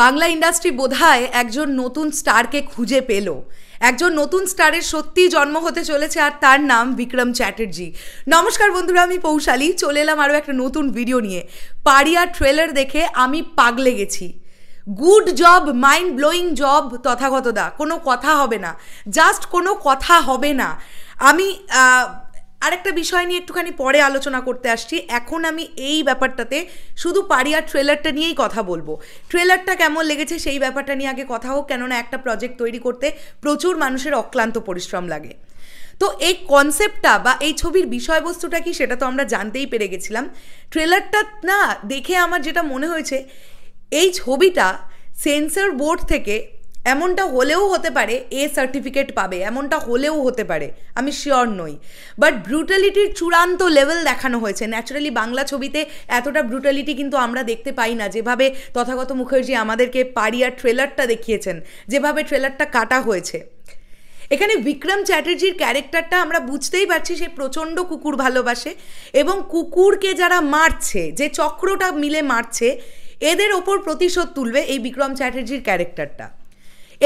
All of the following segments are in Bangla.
বাংলা ইন্ডাস্ট্রি বোধহয় একজন নতুন স্টারকে খুঁজে পেল একজন নতুন স্টারের সত্যিই জন্ম হতে চলেছে আর তার নাম বিক্রম চ্যাটার্জি নমস্কার বন্ধুরা আমি পৌশালী চলে এলাম আরও একটা নতুন ভিডিও নিয়ে পারিয়া ট্রেলার দেখে আমি পাগলে গেছি good job mind blowing job তথাগতদা কোনো কথা হবে না জাস্ট কোনো কথা হবে না আমি আরেকটা বিষয় নিয়ে একটুখানি পরে আলোচনা করতে আসছি এখন আমি এই ব্যাপারটাতে শুধু আর ট্রেলারটা নিয়েই কথা বলবো ট্রেলারটা কেমন লেগেছে সেই ব্যাপারটা নিয়ে আগে কথা হোক কেননা একটা প্রজেক্ট তৈরি করতে প্রচুর মানুষের অক্লান্ত পরিশ্রম লাগে তো এই কনসেপ্টটা বা এই ছবির বিষয়বস্তুটা কি সেটা তো আমরা জানতেই পেরে গেছিলাম ট্রেলারটা না দেখে আমার যেটা মনে হয়েছে এই ছবিটা সেন্সর বোর্ড থেকে এমনটা হলেও হতে পারে এ সার্টিফিকেট পাবে এমনটা হলেও হতে পারে আমি শিওর নই বাট ব্রুটালিটির চূড়ান্ত লেভেল দেখানো হয়েছে ন্যাচুরালি বাংলা ছবিতে এতটা ব্রুটালিটি কিন্তু আমরা দেখতে পাই না যেভাবে তথাগত মুখার্জি আমাদেরকে পারিয়ার ট্রেলারটা দেখিয়েছেন যেভাবে ট্রেলারটা কাটা হয়েছে এখানে বিক্রম চ্যাটার্জির ক্যারেক্টারটা আমরা বুঝতেই পারছি সে প্রচণ্ড কুকুর ভালোবাসে এবং কুকুরকে যারা মারছে যে চক্রটা মিলে মারছে এদের ওপর প্রতিশোধ তুলবে এই বিক্রম চ্যাটার্জির ক্যারেক্টারটা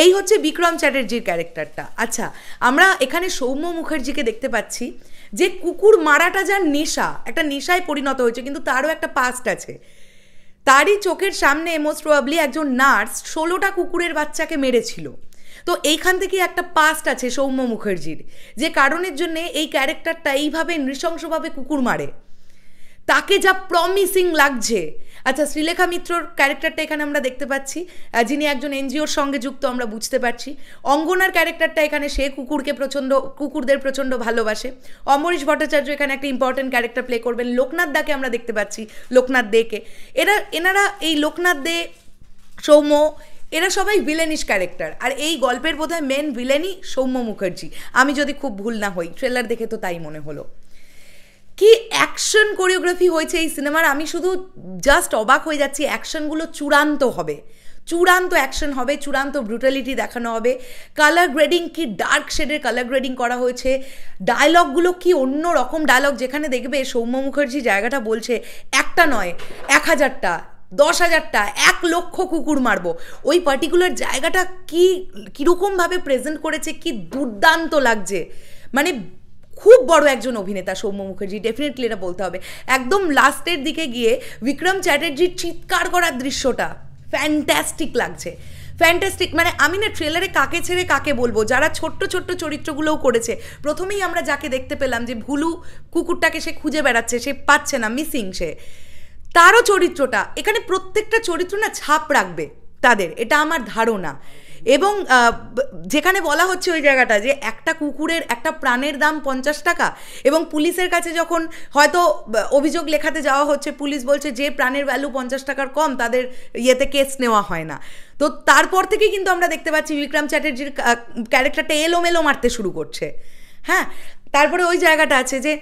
এই হচ্ছে বিক্রম চ্যাটার্জির ক্যারেক্টারটা আচ্ছা আমরা এখানে সৌম্য মুখার্জিকে দেখতে পাচ্ছি যে কুকুর মারাটা যার নেশা একটা নেশায় পরিণত হয়েছে কিন্তু তারও একটা পাস্ট আছে তারই চোখের সামনে মোস্ট প্রবাবলি একজন নার্স ষোলোটা কুকুরের বাচ্চাকে মেরেছিল তো এইখান থেকে একটা পাস্ট আছে সৌম্য মুখার্জির যে কারণের জন্যে এই ক্যারেক্টারটা এইভাবে নৃশংসভাবে কুকুর মারে তাকে যা প্রমিসিং লাগছে আচ্ছা শ্রীলেখা মিত্রর ক্যারেক্টারটা এখানে আমরা দেখতে পাচ্ছি যিনি একজন এনজিওর সঙ্গে যুক্ত আমরা বুঝতে পারছি অঙ্গনার ক্যারেক্টারটা এখানে সে কুকুরকে প্রচণ্ড কুকুরদের প্রচণ্ড ভালোবাসে অমরীশ ভট্টাচার্য এখানে একটা ইম্পর্টেন্ট ক্যারেক্টার প্লে করবেন লোকনাথ দাকে আমরা দেখতে পাচ্ছি লোকনাথ দেকে এরা এনারা এই লোকনাথ দে সৌম্য এরা সবাই ভিলেনিশ ক্যারেক্টার আর এই গল্পের বোধহয় মেন ভিলেনই সৌম্য মুখার্জি আমি যদি খুব ভুল না হই ট্রেলার দেখে তো তাই মনে হলো অ্যাকশন কোরিওগ্রাফি হয়েছে এই সিনেমার আমি শুধু জাস্ট অবাক হয়ে যাচ্ছি অ্যাকশনগুলো চূড়ান্ত হবে চূড়ান্ত অ্যাকশন হবে চূড়ান্ত ব্রুটালিটি দেখানো হবে কালার গ্রেডিং কি ডার্ক শেডের কালার গ্রেডিং করা হয়েছে ডায়লগগুলো কি অন্য রকম ডায়লগ যেখানে দেখবে সৌম্য মুখার্জি জায়গাটা বলছে একটা নয় এক হাজারটা দশ হাজারটা এক লক্ষ কুকুর মারবো ওই পার্টিকুলার জায়গাটা কি কীরকমভাবে প্রেজেন্ট করেছে কি দুর্দান্ত লাগছে মানে খুব বড় একজন অভিনেতা সৌম্য মুখার্জি ডেফিনেটলি এটা বলতে হবে একদম লাস্টের দিকে গিয়ে বিক্রম চ্যাটার্জির চিৎকার করার দৃশ্যটা ফ্যান্টাস্টিক লাগছে ফ্যান্টাস্টিক মানে আমি না ট্রেলারে কাকে ছেড়ে কাকে বলবো যারা ছোট্ট ছোট্ট চরিত্রগুলোও করেছে প্রথমেই আমরা যাকে দেখতে পেলাম যে ভুলু কুকুরটাকে সে খুঁজে বেড়াচ্ছে সে পাচ্ছে না মিসিং সে তারও চরিত্রটা এখানে প্রত্যেকটা চরিত্র না ছাপ রাখবে তাদের এটা আমার ধারণা এবং যেখানে বলা হচ্ছে ওই জায়গাটা যে একটা কুকুরের একটা প্রাণের দাম পঞ্চাশ টাকা এবং পুলিশের কাছে যখন হয়তো অভিযোগ লেখাতে যাওয়া হচ্ছে পুলিশ বলছে যে প্রাণের ভ্যালু পঞ্চাশ টাকার কম তাদের ইয়েতে কেস নেওয়া হয় না তো তারপর থেকে কিন্তু আমরা দেখতে পাচ্ছি বিক্রম চ্যাটার্জির ক্যারেক্টারটা এলোমেলো মারতে শুরু করছে হ্যাঁ তারপরে ওই জায়গাটা আছে যে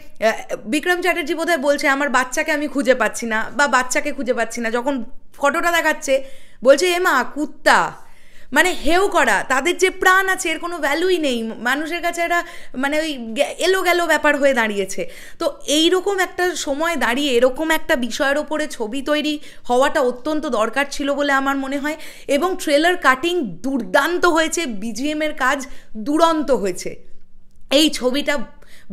বিক্রম চ্যাটার্জি বোধহয় বলছে আমার বাচ্চাকে আমি খুঁজে পাচ্ছি না বা বাচ্চাকে খুঁজে পাচ্ছি না যখন ফটোটা দেখাচ্ছে বলছে এ মা কুত্তা মানে হেউ করা তাদের যে প্রাণ আছে এর কোনো ভ্যালুই নেই মানুষের কাছে একটা মানে ওই এলো গেলো ব্যাপার হয়ে দাঁড়িয়েছে তো এই রকম একটা সময় দাঁড়িয়ে এরকম একটা বিষয়ের ওপরে ছবি তৈরি হওয়াটা অত্যন্ত দরকার ছিল বলে আমার মনে হয় এবং ট্রেলার কাটিং দুর্দান্ত হয়েছে বিজিএমের কাজ দুরন্ত হয়েছে এই ছবিটা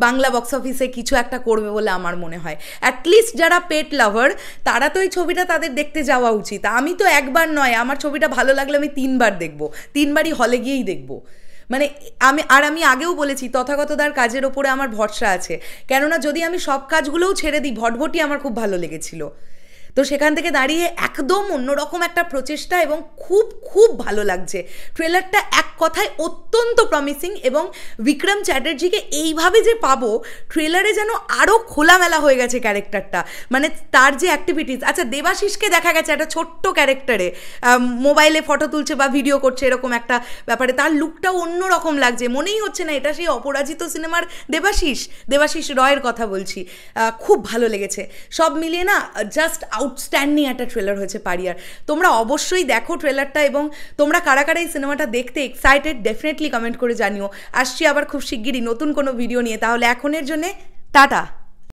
বাংলা বক্স অফিসে কিছু একটা করবে বলে আমার মনে হয় অ্যাটলিস্ট যারা পেট লাভার তারা তো এই ছবিটা তাদের দেখতে যাওয়া উচিত আমি তো একবার নয় আমার ছবিটা ভালো লাগলে আমি তিনবার দেখব তিনবারই হলে গিয়েই দেখব মানে আমি আর আমি আগেও বলেছি তথাগতদার কাজের ওপরে আমার ভরসা আছে কেননা যদি আমি সব কাজগুলোও ছেড়ে দিই ভটভটি আমার খুব ভালো লেগেছিলো তো সেখান থেকে দাঁড়িয়ে একদম অন্যরকম একটা প্রচেষ্টা এবং খুব খুব ভালো লাগছে ট্রেলারটা এক কথায় অত্যন্ত প্রমিসিং এবং বিক্রম চ্যাটার্জিকে এইভাবে যে পাবো ট্রেলারে যেন আরও খোলামেলা হয়ে গেছে ক্যারেক্টারটা মানে তার যে অ্যাক্টিভিটিস আচ্ছা দেবাশিসকে দেখা গেছে একটা ছোট্ট ক্যারেক্টারে মোবাইলে ফটো তুলছে বা ভিডিও করছে এরকম একটা ব্যাপারে তার অন্য অন্যরকম লাগছে মনেই হচ্ছে না এটা সেই অপরাজিত সিনেমার দেবাশিস দেবাশিস রয়ের কথা বলছি খুব ভালো লেগেছে সব মিলিয়ে না জাস্ট আউটস্ট্যান্ডিং একটা ট্রেলার হয়েছে পারিয়ার তোমরা অবশ্যই দেখো ট্রেলারটা এবং তোমরা কারা কারা এই সিনেমাটা দেখতে এক্সাইটেড ডেফিনেটলি কমেন্ট করে জানিও আসছি আবার খুব শিগগিরই নতুন কোনো ভিডিও নিয়ে তাহলে এখনের জন্যে টাটা